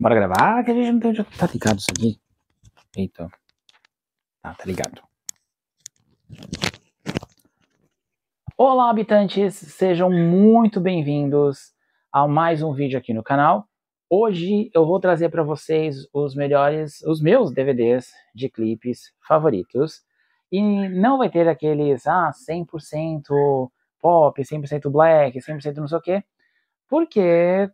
Bora gravar, ah, que a gente não tem onde. Tá ligado isso aqui? Eita. Ah, tá ligado. Olá, habitantes! Sejam muito bem-vindos a mais um vídeo aqui no canal. Hoje eu vou trazer para vocês os melhores, os meus DVDs de clipes favoritos. E não vai ter aqueles, ah, 100% pop, 100% black, 100% não sei o quê, porque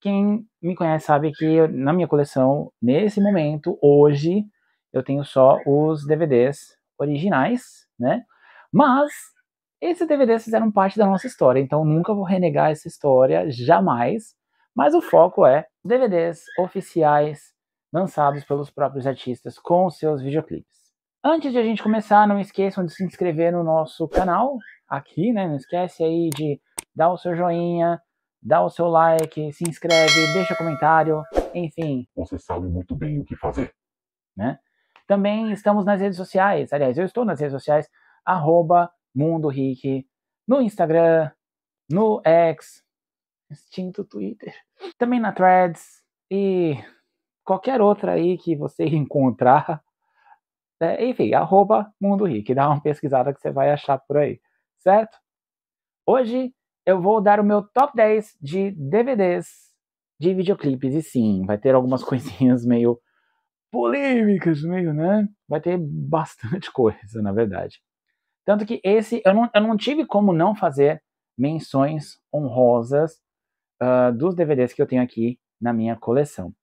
quem me conhece sabe que eu, na minha coleção, nesse momento, hoje, eu tenho só os DVDs originais, né? Mas esses DVDs fizeram parte da nossa história, então nunca vou renegar essa história, jamais. Mas o foco é DVDs oficiais lançados pelos próprios artistas com seus videoclipes. Antes de a gente começar, não esqueçam de se inscrever no nosso canal aqui, né? Não esquece aí de dar o seu joinha, dá o seu like, se inscreve, deixa comentário, enfim. Você sabe muito bem o que fazer. Né? Também estamos nas redes sociais, aliás, eu estou nas redes sociais, arroba Mundo Rick, no Instagram, no X, extinto Twitter, também na Threads e qualquer outra aí que você encontrar. É, enfim, arroba Mundo Rick, dá uma pesquisada que você vai achar por aí, certo? Hoje eu vou dar o meu top 10 de DVDs de videoclipes. E sim, vai ter algumas coisinhas meio polêmicas, meio, né? Vai ter bastante coisa, na verdade. Tanto que esse, eu não, eu não tive como não fazer menções honrosas uh, dos DVDs que eu tenho aqui na minha coleção.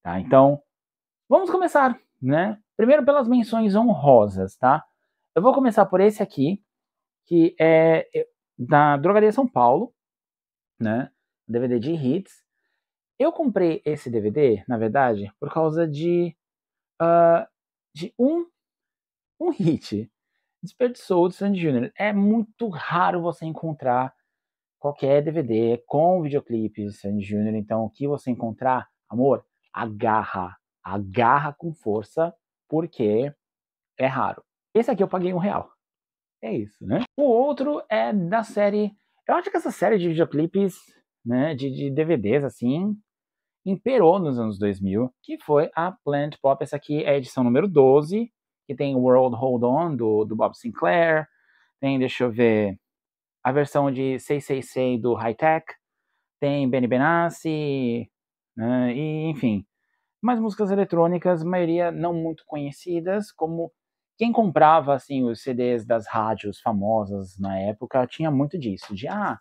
Tá? Então, vamos começar, né? Primeiro pelas menções honrosas, tá? Eu vou começar por esse aqui, que é da Drogaria São Paulo, né? DVD de hits. Eu comprei esse DVD, na verdade, por causa de, uh, de um, um hit. Desperdiçou do Sandy Jr. É muito raro você encontrar qualquer DVD com videoclipe do Sandy Jr. Então, o que você encontrar, amor, agarra. Agarra com força, porque é raro. Esse aqui eu paguei um real. É isso, né? O outro é da série. Eu acho que essa série de videoclipes, né, de, de DVDs, assim, imperou nos anos 2000, que foi a Plant Pop. Essa aqui é a edição número 12, que tem World Hold On do, do Bob Sinclair, tem, deixa eu ver, a versão de 666 do High Tech, tem Benny Benassi, né, e, enfim. Mais músicas eletrônicas, maioria não muito conhecidas, como quem comprava assim os CDs das rádios famosas na época tinha muito disso, de ah,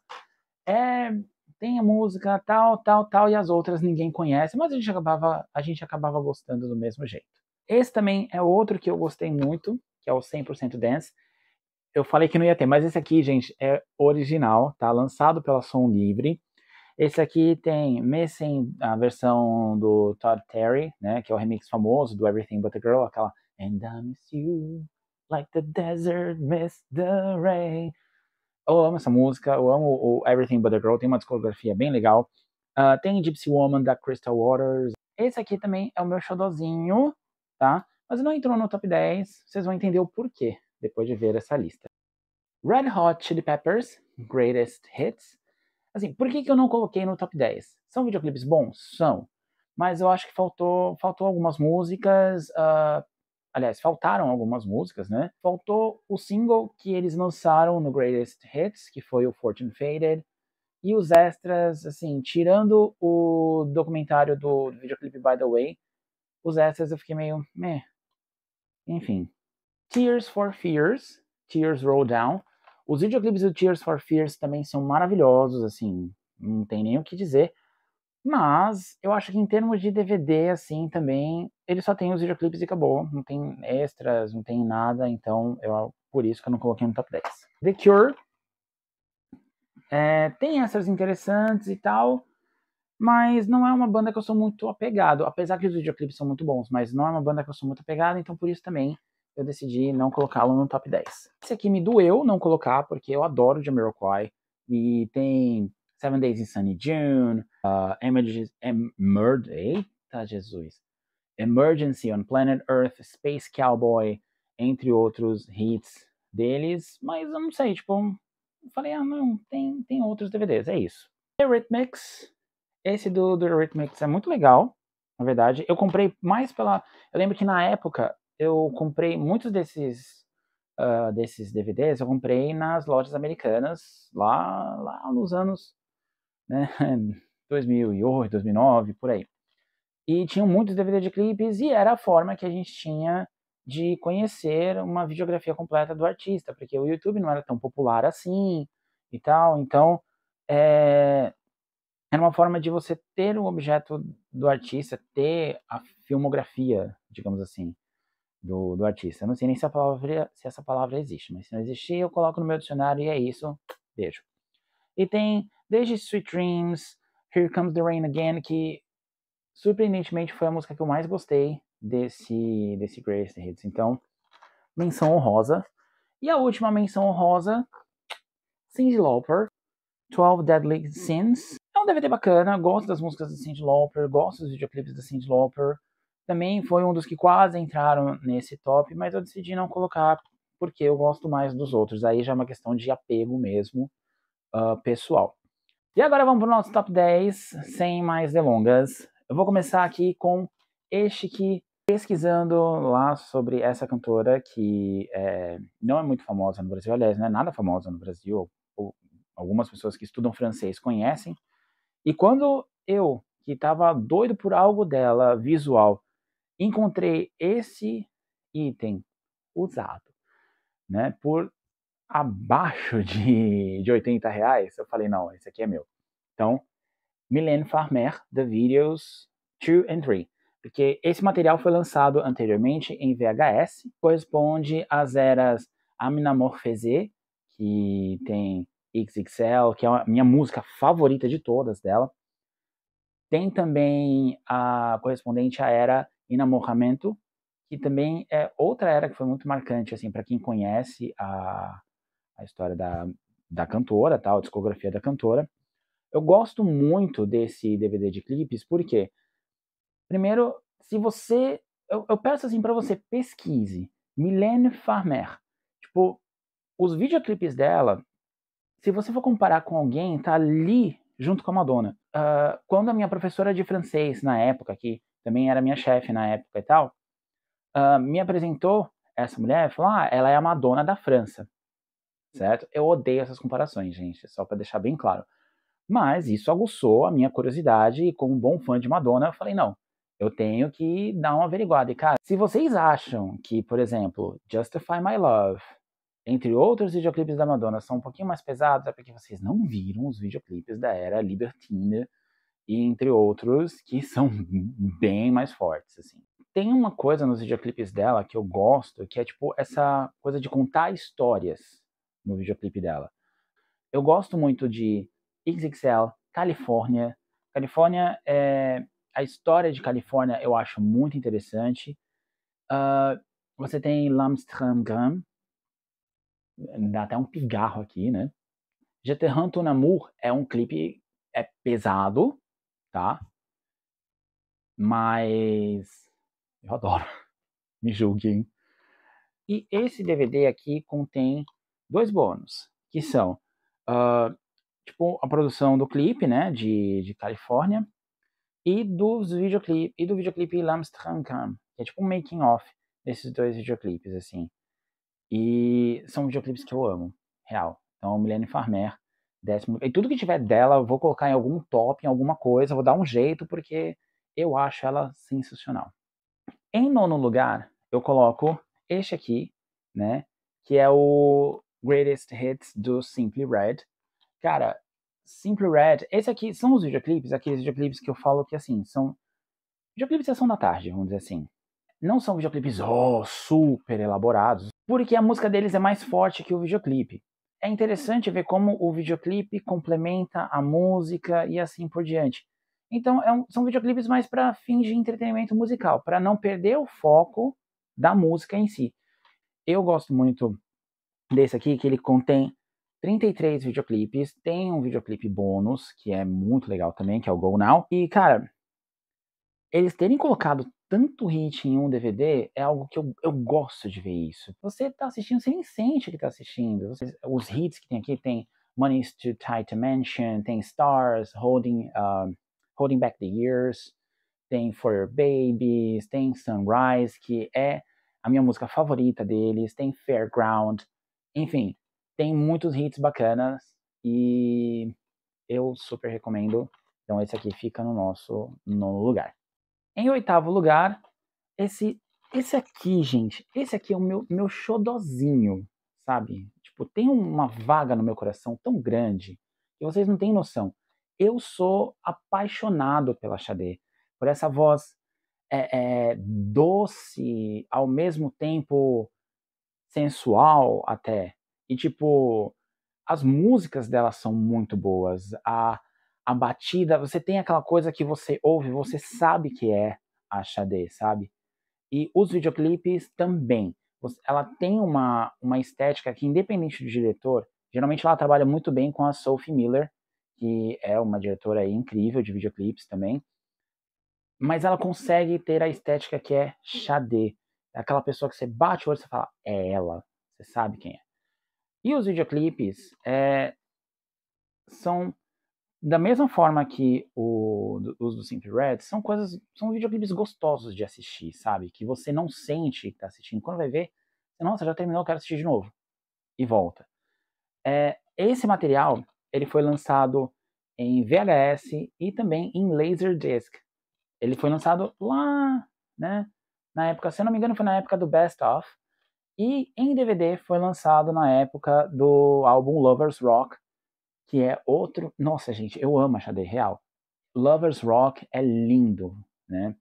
é, tem a música tal, tal, tal e as outras ninguém conhece, mas a gente acabava a gente acabava gostando do mesmo jeito. Esse também é outro que eu gostei muito, que é o 100% Dance. Eu falei que não ia ter, mas esse aqui, gente, é original, tá lançado pela Som Livre. Esse aqui tem Missing, a versão do Todd Terry, né, que é o remix famoso do Everything But a Girl, aquela And I miss you like the desert miss the rain. Eu amo essa música, eu amo o Everything But The Girl, tem uma discografia bem legal. Uh, tem Gypsy Woman, da Crystal Waters. Esse aqui também é o meu xodozinho, tá? Mas não entrou no top 10, vocês vão entender o porquê depois de ver essa lista. Red Hot Chili Peppers, Greatest Hits. Assim, por que, que eu não coloquei no top 10? São videoclipes bons? São. Mas eu acho que faltou, faltou algumas músicas, uh, Aliás, faltaram algumas músicas, né? Faltou o single que eles lançaram no Greatest Hits, que foi o Fortune Faded, e os extras, assim, tirando o documentário do, do videoclipe By the Way, os extras eu fiquei meio meh. Enfim. Tears for Fears, Tears Roll Down. Os videoclipes do Tears for Fears também são maravilhosos, assim, não tem nem o que dizer. Mas eu acho que em termos de DVD, assim, também, ele só tem os videoclipes e acabou. Não tem extras, não tem nada. Então, eu, por isso que eu não coloquei no top 10. The Cure é, tem extras interessantes e tal. Mas não é uma banda que eu sou muito apegado. Apesar que os videoclipes são muito bons, mas não é uma banda que eu sou muito apegado. Então, por isso também, eu decidi não colocá-lo no top 10. Esse aqui me doeu não colocar, porque eu adoro Jamiroquai. E tem Seven Days in Sunny June, uh, Emerges, Emer, eita eh? tá, Jesus, Emergency on Planet Earth, Space Cowboy, entre outros hits deles, mas eu não sei, tipo, falei, ah não, tem, tem outros DVDs, é isso. The Rhythmics, esse do The Rhythmics é muito legal, na verdade, eu comprei mais pela, eu lembro que na época eu comprei muitos desses uh, desses DVDs, eu comprei nas lojas americanas lá, lá nos anos né? 2008, 2009, por aí. E tinham muitos dvd de clipes e era a forma que a gente tinha de conhecer uma videografia completa do artista, porque o YouTube não era tão popular assim e tal. Então, é, era uma forma de você ter o objeto do artista, ter a filmografia, digamos assim, do, do artista. Eu não sei nem se, palavra, se, essa palavra existe, mas se não existir, eu coloco no meu dicionário e é isso. Beijo. E tem Desde Sweet Dreams, Here Comes the Rain Again, que surpreendentemente foi a música que eu mais gostei desse, desse Greatest Hits. Então, menção honrosa. E a última menção honrosa, Cyndi Lauper, 12 Deadly Sins. É um DVD bacana, gosto das músicas da Cyndi Lauper, gosto dos videoclipes da Cyndi Lauper. Também foi um dos que quase entraram nesse top, mas eu decidi não colocar porque eu gosto mais dos outros. Aí já é uma questão de apego mesmo, uh, pessoal. E agora vamos para o nosso top 10, sem mais delongas. Eu vou começar aqui com este que pesquisando lá sobre essa cantora que é, não é muito famosa no Brasil, aliás, não é nada famosa no Brasil, ou, algumas pessoas que estudam francês conhecem. E quando eu, que estava doido por algo dela visual, encontrei esse item usado, né, por abaixo de, de 80 reais, eu falei, não, esse aqui é meu. Então, Milene Farmer, The Videos 2 and 3. Porque esse material foi lançado anteriormente em VHS, corresponde às eras Aminamor que tem XXL, que é a minha música favorita de todas dela. Tem também a correspondente à era Inamorramento, que também é outra era que foi muito marcante assim para quem conhece a a história da, da cantora, tal, a discografia da cantora. Eu gosto muito desse DVD de clipes, porque, primeiro, se você. Eu, eu peço assim para você, pesquise Milene Farmer. Tipo, os videoclipes dela, se você for comparar com alguém, tá ali junto com a Madonna. Uh, quando a minha professora de francês na época, que também era minha chefe na época e tal, uh, me apresentou essa mulher, falou: ah, ela é a Madonna da França certo? Eu odeio essas comparações, gente, só para deixar bem claro. Mas isso aguçou a minha curiosidade e, como um bom fã de Madonna, eu falei: não, eu tenho que dar uma averiguada. E, cara, se vocês acham que, por exemplo, Justify My Love, entre outros videoclipes da Madonna, são um pouquinho mais pesados, é porque vocês não viram os videoclipes da era Libertina e entre outros que são bem mais fortes, assim. Tem uma coisa nos videoclipes dela que eu gosto, que é tipo essa coisa de contar histórias, no videoclipe dela. Eu gosto muito de XXL, Califórnia. Califórnia é a história de Califórnia eu acho muito interessante. Uh, você tem Gram. dá até um pigarro aqui, né? Jeterran Namur é um clipe é pesado, tá? Mas eu adoro. Me julguem. E esse DVD aqui contém dois bônus, que hum. são uh, tipo, a produção do clipe, né, de, de Califórnia, e, dos videoclipe, e do videoclipe Lamstrankam, que é tipo um making-off desses dois videoclipes, assim. E são videoclipes que eu amo, real. Então, Milene Farmer, décimo... E tudo que tiver dela, eu vou colocar em algum top, em alguma coisa, vou dar um jeito, porque eu acho ela sensacional. Em nono lugar, eu coloco este aqui, né? Que é o Greatest Hits do Simply Red. Cara, Simply Red, esse aqui são os videoclipes, aqueles videoclipes que eu falo que assim, são videoclipes ação da tarde, vamos dizer assim. Não são videoclipes oh, super elaborados, porque a música deles é mais forte que o videoclipe. É interessante ver como o videoclipe complementa a música e assim por diante. Então, é um, são videoclipes mais para fins de entretenimento musical, para não perder o foco da música em si. Eu gosto muito desse aqui que ele contém 33 videoclipes, tem um videoclipe bônus, que é muito legal também, que é o Go Now. E, cara, eles terem colocado tanto hit em um DVD é algo que eu, eu gosto de ver isso. Você tá assistindo, você nem sente que tá assistindo. os hits que tem aqui tem Money to Tight to Mansion, tem Stars, Holding, uh, Holding Back the Years, tem For Your Babies, tem Sunrise, que é a minha música favorita deles, tem Fairground, enfim, tem muitos hits bacanas e eu super recomendo. Então esse aqui fica no nosso nono lugar. Em oitavo lugar, esse esse aqui, gente, esse aqui é o meu meu xodozinho, sabe? Tipo, tem uma vaga no meu coração tão grande que vocês não têm noção. Eu sou apaixonado pela Xadê, por essa voz é, é, doce, ao mesmo tempo sensual até. E tipo, as músicas dela são muito boas. A, a batida, você tem aquela coisa que você ouve, você sabe que é a Xadê, sabe? E os videoclipes também. Ela tem uma, uma estética que, independente do diretor, geralmente ela trabalha muito bem com a Sophie Miller, que é uma diretora incrível de videoclipes também. Mas ela consegue ter a estética que é Xadê. É aquela pessoa que você bate o olho e você fala, é ela. Você sabe quem é. E os videoclipes é, são da mesma forma que o, os do Simple Red, são coisas, são videoclipes gostosos de assistir, sabe? Que você não sente que tá assistindo. Quando vai ver, nossa, já terminou, quero assistir de novo. E volta. É, esse material, ele foi lançado em VHS e também em Laserdisc. Ele foi lançado lá, né? na época, se eu não me engano, foi na época do Best Of, e em DVD foi lançado na época do álbum Lovers Rock, que é outro. Nossa, gente, eu amo a Xadê Real. Lovers Rock é lindo, né?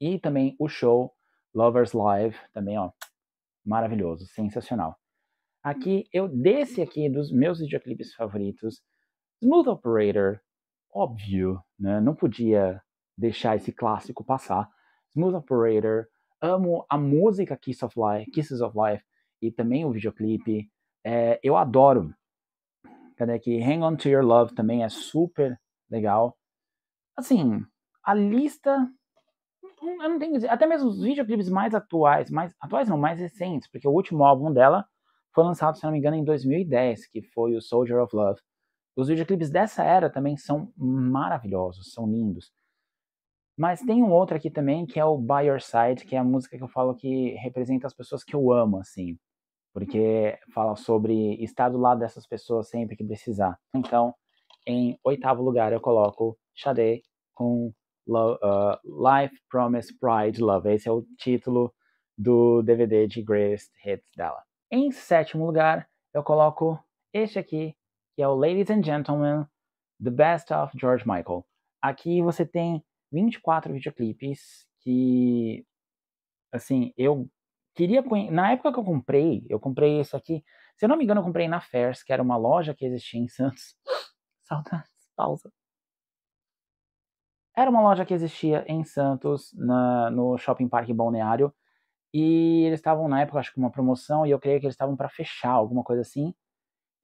E também o show Lovers Live, também, ó, maravilhoso, sensacional. Aqui, eu, desse aqui, dos meus videoclipes favoritos, Smooth Operator, óbvio, né? Não podia deixar esse clássico passar. Smooth Operator, amo a música Kiss of Life, Kisses of Life e também o videoclipe. É, eu adoro. Cadê aqui? Hang On To Your Love também é super legal. Assim, a lista... Hum, eu não tenho que dizer. Até mesmo os videoclipes mais atuais, mais atuais não, mais recentes, porque o último álbum dela foi lançado, se não me engano, em 2010, que foi o Soldier of Love. Os videoclipes dessa era também são maravilhosos, são lindos. Mas tem um outro aqui também, que é o By Your Side, que é a música que eu falo que representa as pessoas que eu amo, assim. Porque fala sobre estar do lado dessas pessoas sempre que precisar. Então, em oitavo lugar, eu coloco Xade com uh, Life, Promise, Pride, Love. Esse é o título do DVD de Greatest Hits dela. Em sétimo lugar, eu coloco este aqui, que é o Ladies and Gentlemen, The Best of George Michael. Aqui você tem 24 videoclipes que, assim, eu queria. Na época que eu comprei, eu comprei isso aqui. Se eu não me engano, eu comprei na Fairs, que era uma loja que existia em Santos. Saudades, pausa. Era uma loja que existia em Santos, na, no Shopping Parque Balneário. E eles estavam na época, acho que uma promoção, e eu creio que eles estavam para fechar, alguma coisa assim.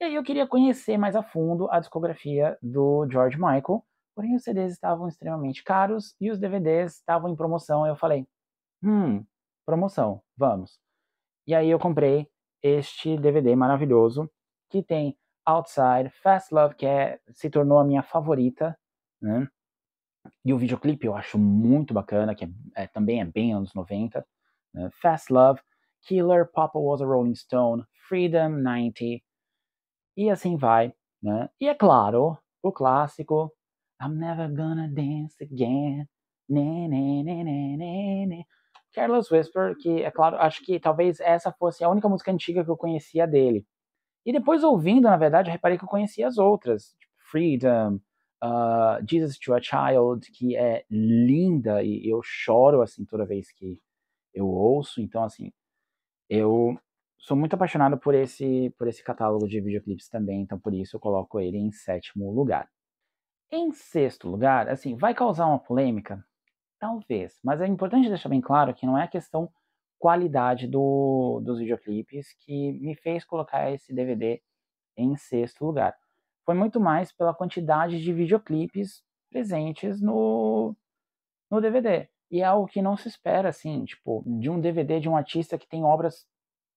E aí eu queria conhecer mais a fundo a discografia do George Michael. Porém, os CDs estavam extremamente caros e os DVDs estavam em promoção. Eu falei, hum, promoção, vamos. E aí eu comprei este DVD maravilhoso que tem Outside, Fast Love, que é, se tornou a minha favorita, né? E o videoclipe eu acho muito bacana, que é, é, também é bem anos 90. Né? Fast Love, Killer, Papa Was a Rolling Stone, Freedom 90, e assim vai. Né? E é claro, o clássico I'm never gonna dance again. Né, né, né, né, né, né. Careless Whisper, que é claro, acho que talvez essa fosse a única música antiga que eu conhecia dele. E depois ouvindo, na verdade, eu reparei que eu conhecia as outras, tipo Freedom, uh, Jesus to a Child, que é linda e eu choro assim toda vez que eu ouço. Então, assim, eu sou muito apaixonado por esse por esse catálogo de videoclipes também, então por isso eu coloco ele em sétimo lugar. Em sexto lugar, assim, vai causar uma polêmica? Talvez, mas é importante deixar bem claro que não é a questão qualidade do, dos videoclipes que me fez colocar esse DVD em sexto lugar. Foi muito mais pela quantidade de videoclipes presentes no, no DVD. E é algo que não se espera, assim, tipo, de um DVD de um artista que tem obras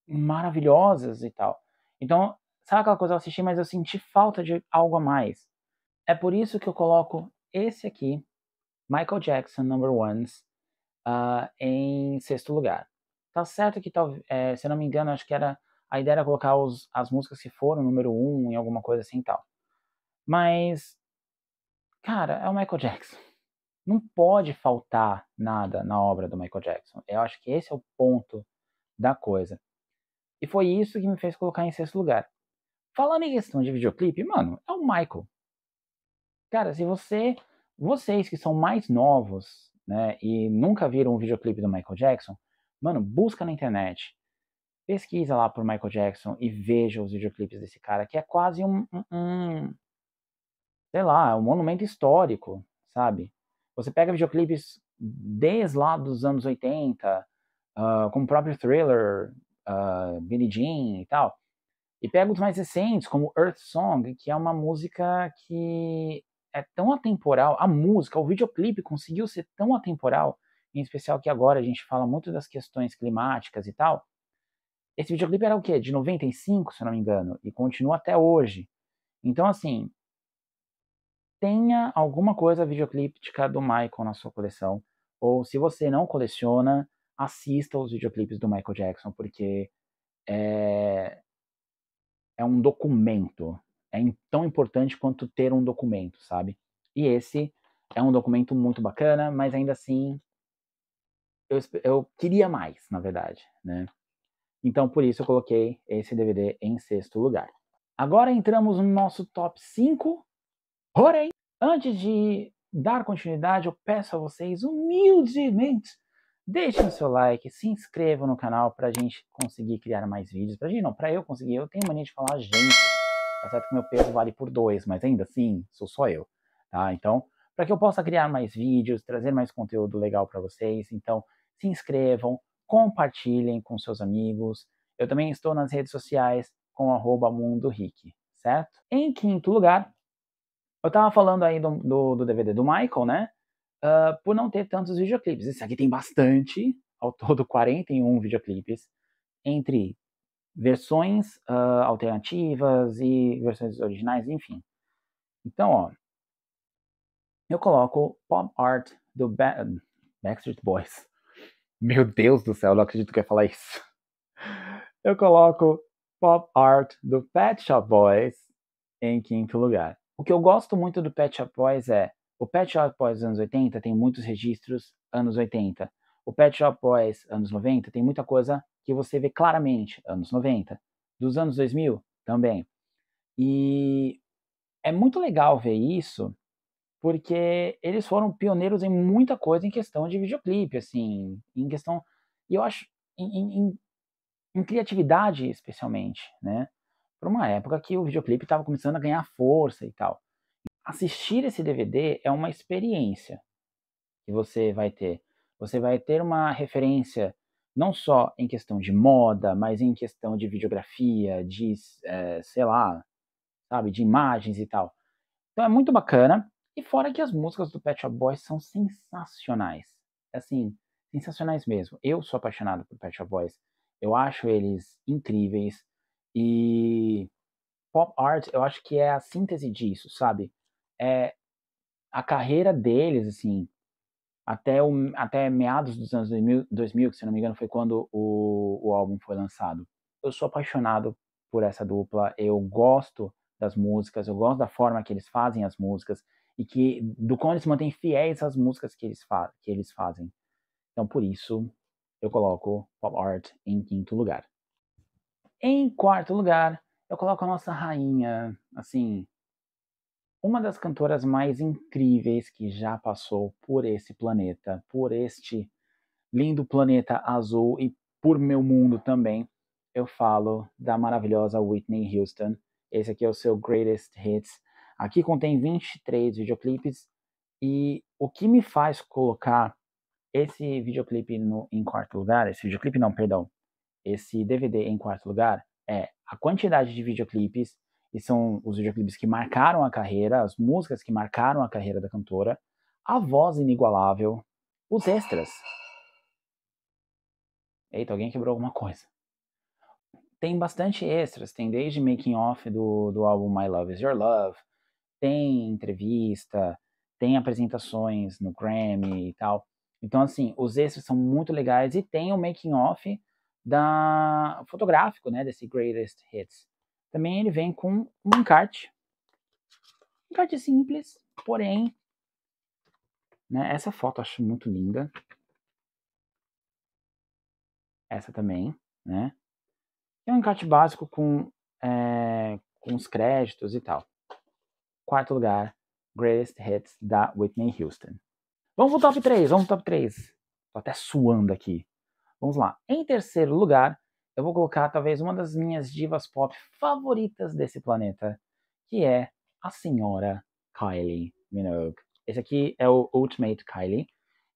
maravilhosas e tal. Então, sabe aquela coisa, eu assisti, mas eu senti falta de algo a mais. É por isso que eu coloco esse aqui, Michael Jackson Number Ones, uh, em sexto lugar. Tá certo que, talvez, é, se eu não me engano, acho que era a ideia era colocar os, as músicas que foram número um em alguma coisa assim e tal. Mas, cara, é o Michael Jackson. Não pode faltar nada na obra do Michael Jackson. Eu acho que esse é o ponto da coisa. E foi isso que me fez colocar em sexto lugar. Falando em questão de videoclipe, mano, é o Michael. Cara, se você, vocês que são mais novos, né, e nunca viram um videoclipe do Michael Jackson, mano, busca na internet, pesquisa lá por Michael Jackson e veja os videoclipes desse cara, que é quase um, um, um sei lá, um monumento histórico, sabe? Você pega videoclipes desde lá dos anos 80, uh, ah, como o próprio Thriller, uh, Billie Jean e tal, e pega os mais recentes, como Earth Song, que é uma música que é tão atemporal, a música, o videoclipe conseguiu ser tão atemporal, em especial que agora a gente fala muito das questões climáticas e tal. Esse videoclipe era o quê? De 95, se eu não me engano, e continua até hoje. Então, assim, tenha alguma coisa videoclíptica do Michael na sua coleção, ou se você não coleciona, assista os videoclipes do Michael Jackson, porque é, é um documento é tão importante quanto ter um documento, sabe? E esse é um documento muito bacana, mas ainda assim eu, eu queria mais, na verdade, né? Então por isso eu coloquei esse DVD em sexto lugar. Agora entramos no nosso top 5. Porém, antes de dar continuidade, eu peço a vocês humildemente deixem o seu like, se inscrevam no canal para a gente conseguir criar mais vídeos. Para gente não, para eu conseguir, eu tenho mania de falar gente. Tá certo que meu peso vale por dois, mas ainda assim, sou só eu, tá? Então, para que eu possa criar mais vídeos, trazer mais conteúdo legal para vocês, então se inscrevam, compartilhem com seus amigos. Eu também estou nas redes sociais com arroba certo? Em quinto lugar, eu tava falando aí do, do, do DVD do Michael, né? Uh, por não ter tantos videoclipes. Esse aqui tem bastante, ao todo 41 videoclipes, entre versões uh, alternativas e versões originais, enfim. Então, ó, eu coloco pop art do ba Backstreet Boys. Meu Deus do céu, eu não acredito que eu ia falar isso. Eu coloco pop art do Pet Shop Boys em quinto lugar. O que eu gosto muito do Pet Shop Boys é o Pet Shop Boys dos anos 80 tem muitos registros anos 80. O Pet Shop Boys anos 90 tem muita coisa que você vê claramente, anos 90, dos anos 2000 também. E é muito legal ver isso, porque eles foram pioneiros em muita coisa em questão de videoclipe, assim, em questão, e eu acho, em, em, em criatividade especialmente, né? Para uma época que o videoclipe estava começando a ganhar força e tal. Assistir esse DVD é uma experiência que você vai ter. Você vai ter uma referência não só em questão de moda, mas em questão de videografia, de, é, sei lá, sabe, de imagens e tal. Então é muito bacana. E fora que as músicas do Pet Shop Boys são sensacionais. Assim, sensacionais mesmo. Eu sou apaixonado por Pet Shop Boys. Eu acho eles incríveis. E pop art, eu acho que é a síntese disso, sabe? É a carreira deles, assim, até, o, até meados dos anos 2000, que se não me engano foi quando o, o álbum foi lançado. Eu sou apaixonado por essa dupla, eu gosto das músicas, eu gosto da forma que eles fazem as músicas e que do qual eles mantêm fiéis às músicas que eles, que eles fazem. Então, por isso, eu coloco Pop Art em quinto lugar. Em quarto lugar, eu coloco a nossa rainha, assim, uma das cantoras mais incríveis que já passou por esse planeta, por este lindo planeta azul e por meu mundo também, eu falo da maravilhosa Whitney Houston. Esse aqui é o seu Greatest Hits. Aqui contém 23 videoclipes e o que me faz colocar esse videoclipe no, em quarto lugar, esse videoclipe não, perdão, esse DVD em quarto lugar é a quantidade de videoclipes e são os videoclipes que marcaram a carreira, as músicas que marcaram a carreira da cantora, a voz inigualável, os extras. Eita, alguém quebrou alguma coisa. Tem bastante extras, tem desde making off do, do álbum My Love Is Your Love, tem entrevista, tem apresentações no Grammy e tal. Então, assim, os extras são muito legais e tem o making off da fotográfico, né, desse Greatest Hits. Também ele vem com um encarte. Um encarte simples, porém, né, essa foto eu acho muito linda. Essa também, né? É um encarte básico com, é, com os créditos e tal. Quarto lugar, Greatest Hits da Whitney Houston. Vamos pro top 3, vamos pro top 3. Tô até suando aqui. Vamos lá. Em terceiro lugar, eu vou colocar talvez uma das minhas divas pop favoritas desse planeta, que é a senhora Kylie Minogue. Esse aqui é o Ultimate Kylie.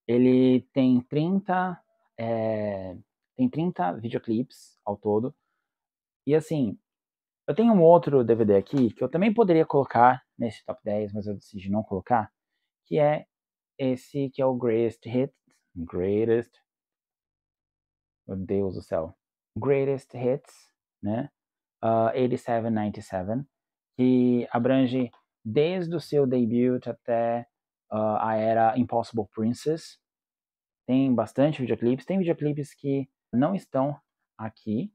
Ele tem 30, é, eh, tem 30 videoclips ao todo. E assim, eu tenho um outro DVD aqui que eu também poderia colocar nesse top 10, mas eu decidi não colocar, que é esse que é o Greatest Hits. Greatest. Meu Deus do céu. Greatest Hits, né? Uh, 87, 97, que abrange desde o seu debut até uh, a era Impossible Princess. Tem bastante videoclipes, tem videoclipes que não estão aqui.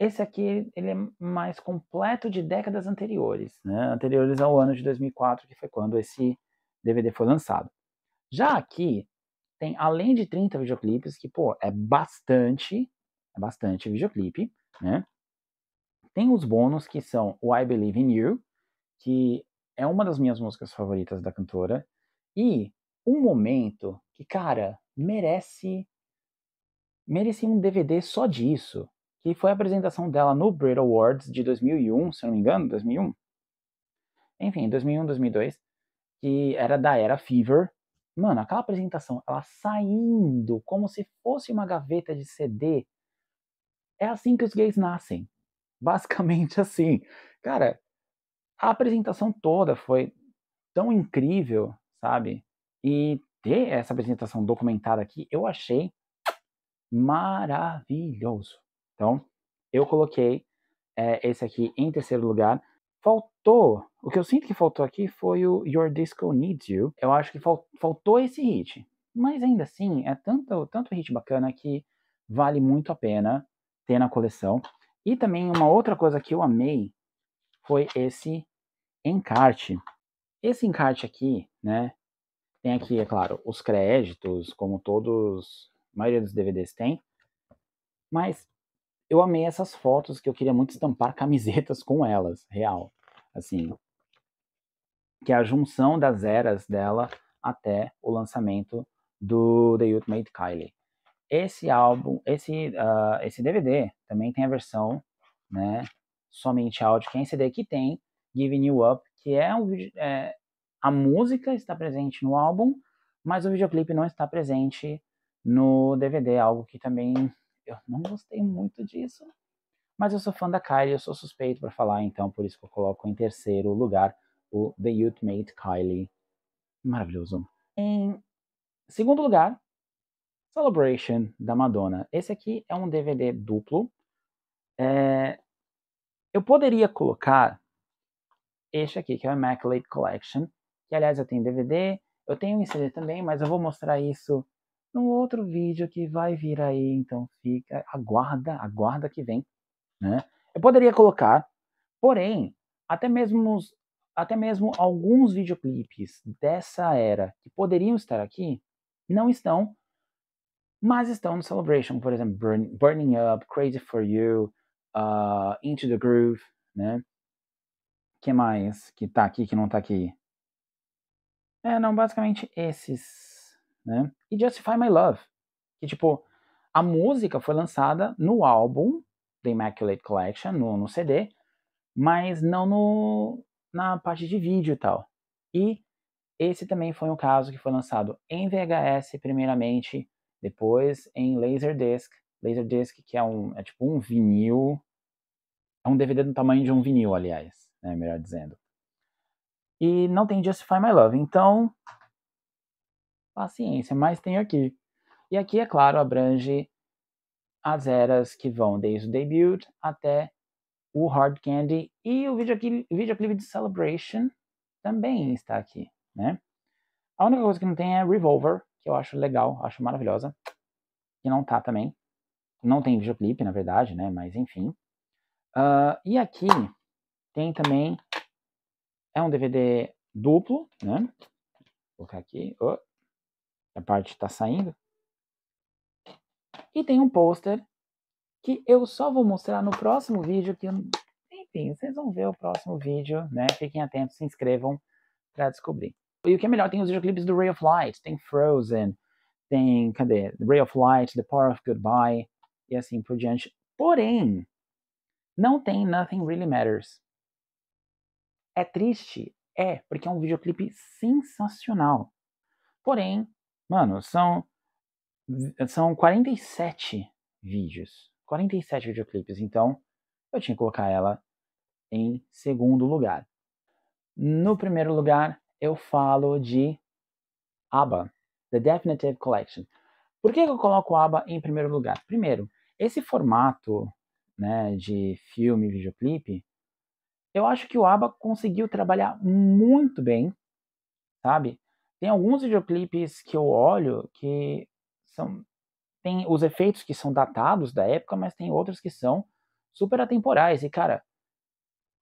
Esse aqui ele é mais completo de décadas anteriores, né? anteriores ao ano de 2004, que foi quando esse DVD foi lançado. Já aqui tem além de 30 videoclipes, que pô, é bastante, é bastante videoclipe, né? Tem os bônus que são o I Believe in You, que é uma das minhas músicas favoritas da cantora, e um momento que, cara, merece merecia um DVD só disso, que foi a apresentação dela no Brit Awards de 2001, se não me engano, 2001. Enfim, 2001, 2002, que era da era Fever. Mano, aquela apresentação, ela saindo como se fosse uma gaveta de CD é assim que os gays nascem. Basicamente assim. Cara, a apresentação toda foi tão incrível, sabe? E ter essa apresentação documentada aqui, eu achei maravilhoso. Então, eu coloquei é, esse aqui em terceiro lugar. Faltou, o que eu sinto que faltou aqui foi o Your Disco Needs You. Eu acho que fal, faltou esse hit. Mas ainda assim, é tanto, tanto hit bacana que vale muito a pena ter na coleção. E também uma outra coisa que eu amei foi esse encarte. Esse encarte aqui, né? Tem aqui, é claro, os créditos, como todos, a maioria dos DVDs tem. Mas eu amei essas fotos que eu queria muito estampar camisetas com elas, real. Assim, que é a junção das eras dela até o lançamento do The Ultimate Kylie esse álbum, esse, uh, esse DVD também tem a versão, né, somente áudio, que é em CD, que tem Giving You Up, que é um é, a música está presente no álbum, mas o videoclipe não está presente no DVD, algo que também eu não gostei muito disso. Mas eu sou fã da Kylie, eu sou suspeito para falar, então por isso que eu coloco em terceiro lugar o The Ultimate Kylie. Maravilhoso. Em segundo lugar, Celebration da Madonna. Esse aqui é um DVD duplo. É... Eu poderia colocar este aqui, que é o Immaculate Collection, que aliás eu tenho DVD, eu tenho em CD também, mas eu vou mostrar isso num outro vídeo que vai vir aí, então fica, aguarda, aguarda que vem, né? Eu poderia colocar, porém, até mesmo até mesmo alguns videoclipes dessa era que poderiam estar aqui não estão, mas estão no Celebration, por exemplo, Burn, Burning Up, Crazy For You, uh, Into The Groove, né? que mais que tá aqui, que não tá aqui? É, não, basicamente esses, né? E Justify My Love, que tipo, a música foi lançada no álbum The Immaculate Collection, no, no CD, mas não no, na parte de vídeo e tal. E esse também foi um caso que foi lançado em VHS primeiramente, depois em Laserdisc. Laserdisc, que é, um, é tipo um vinil, é um DVD do tamanho de um vinil, aliás, né, melhor dizendo. E não tem Justify My Love, então paciência, mas tem aqui. E aqui, é claro, abrange as eras que vão desde o debut até o Hard Candy e o videoclipe, de Celebration também está aqui, né? A única coisa que não tem é Revolver, que eu acho legal, acho maravilhosa, que não tá também. Não tem videoclipe, na verdade, né? Mas enfim. Uh, e aqui tem também. É um DVD duplo, né? Vou colocar aqui. Oh, a parte tá saindo. E tem um pôster que eu só vou mostrar no próximo vídeo. Que, enfim, vocês vão ver o próximo vídeo, né? Fiquem atentos, se inscrevam para descobrir. E o que é melhor, tem os videoclipes do Ray of Light, tem Frozen, tem, cadê? Ray of Light, The Power of Goodbye, e assim por diante. Porém, não tem Nothing Really Matters. É triste? É, porque é um videoclipe sensacional. Porém, mano, são, são 47 vídeos. 47 videoclipes, então eu tinha que colocar ela em segundo lugar. No primeiro lugar eu falo de Abba the definitive collection. Por que eu coloco Abba em primeiro lugar? Primeiro, esse formato né, de filme, videoclipe, eu acho que o Abba conseguiu trabalhar muito bem, sabe? Tem alguns videoclipes que eu olho que são tem os efeitos que são datados da época, mas tem outros que são super atemporais. E cara,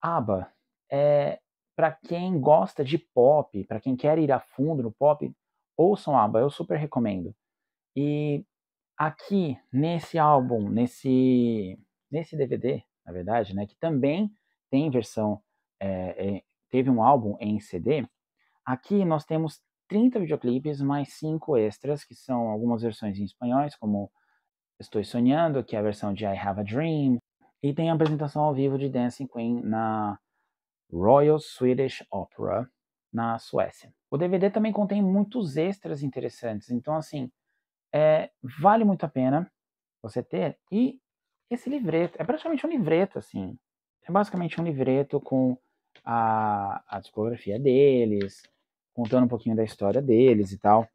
Abba é para quem gosta de pop, para quem quer ir a fundo no pop, ouçam ABBA, eu super recomendo. E aqui nesse álbum, nesse nesse DVD, na verdade, né, que também tem versão é, é, teve um álbum em CD. Aqui nós temos 30 videoclipes mais 5 extras, que são algumas versões em espanhóis, como Estou Sonhando, que é a versão de I Have a Dream, e tem a apresentação ao vivo de Dancing Queen na Royal Swedish Opera, na Suécia. O DVD também contém muitos extras interessantes, então, assim, é, vale muito a pena você ter. E esse livreto, é praticamente um livreto, assim. É basicamente um livreto com a, a discografia deles, contando um pouquinho da história deles e tal.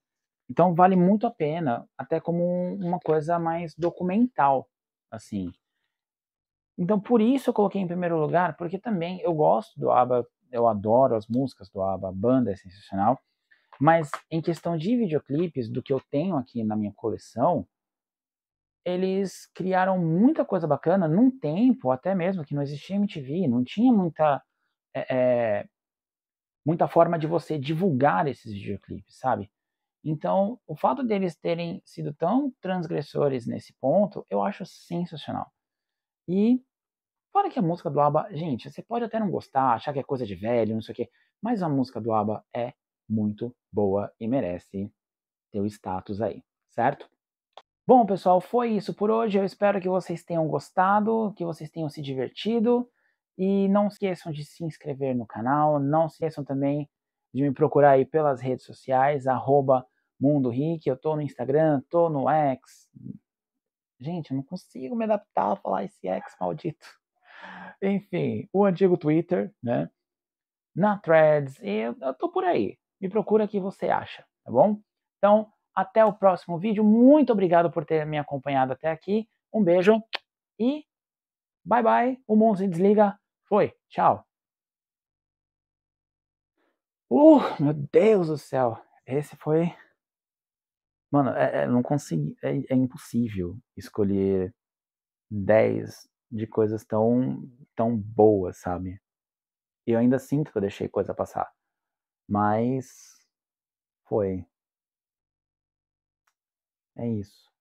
Então, vale muito a pena, até como uma coisa mais documental, assim. Então, por isso eu coloquei em primeiro lugar, porque também eu gosto do ABBA, eu adoro as músicas do ABBA, a banda é sensacional, mas em questão de videoclipes, do que eu tenho aqui na minha coleção, eles criaram muita coisa bacana num tempo, até mesmo que não existia MTV, não tinha muita é, é, muita forma de você divulgar esses videoclipes, sabe? Então, o fato deles terem sido tão transgressores nesse ponto, eu acho sensacional. E fora que a música do ABBA, gente, você pode até não gostar, achar que é coisa de velho, não sei o quê, mas a música do ABBA é muito boa e merece teu status aí, certo? Bom, pessoal, foi isso por hoje. Eu espero que vocês tenham gostado, que vocês tenham se divertido. E não esqueçam de se inscrever no canal. Não esqueçam também de me procurar aí pelas redes sociais, arroba Mundo Rick. Eu tô no Instagram, tô no X, Gente, eu não consigo me adaptar a falar esse ex maldito. Enfim, o antigo Twitter, né? Na Threads, e eu, tô por aí. Me procura que você acha, tá bom? Então, até o próximo vídeo. Muito obrigado por ter me acompanhado até aqui. Um beijo e bye bye. O mundo se desliga. Foi. Tchau. Uh, meu Deus do céu. Esse foi Mano, é, é não consigo É, é, impossível escolher 10 de coisas tão, tão boas, sabe? E eu ainda sinto que eu deixei coisa passar. Mas. Foi. É isso.